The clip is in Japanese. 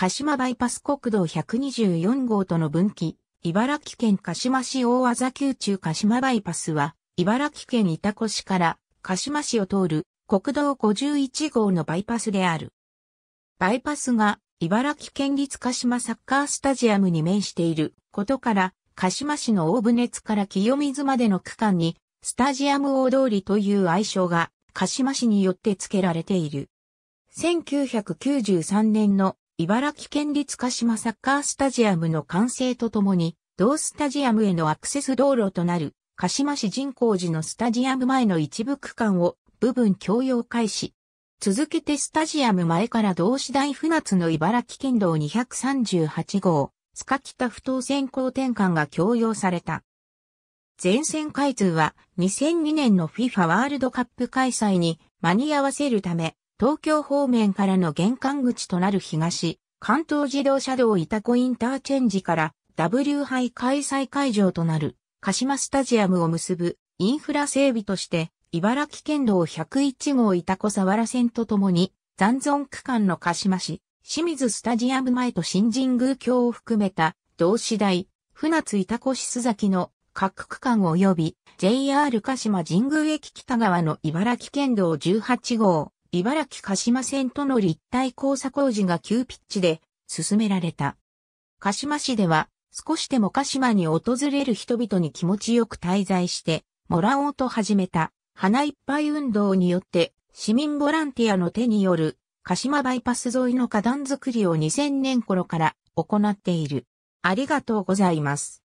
鹿島バイパス国道124号との分岐、茨城県鹿島市大和宮中鹿島バイパスは、茨城県板越から鹿島市を通る国道51号のバイパスである。バイパスが茨城県立鹿島サッカースタジアムに面していることから、鹿島市の大船津から清水までの区間に、スタジアム大通りという愛称が鹿島市によって付けられている。1993年の茨城県立鹿島サッカースタジアムの完成とともに、同スタジアムへのアクセス道路となる、鹿島市人工寺のスタジアム前の一部区間を部分共用開始。続けてスタジアム前から同市大船津の茨城県道238号、塚北不当線交転換が共用された。全線開通は2002年の FIFA ワールドカップ開催に間に合わせるため、東京方面からの玄関口となる東、関東自動車道板子インターチェンジから W 杯開催会場となる鹿島スタジアムを結ぶインフラ整備として茨城県道101号板子沢原線とともに残存区間の鹿島市、清水スタジアム前と新神宮橋を含めた同市大、船津板子須崎の各区間及び JR 鹿島神宮駅北側の茨城県道18号、茨城鹿島線との立体交差工事が急ピッチで進められた。鹿島市では少しでも鹿島に訪れる人々に気持ちよく滞在してもらおうと始めた花いっぱい運動によって市民ボランティアの手による鹿島バイパス沿いの花壇作りを2000年頃から行っている。ありがとうございます。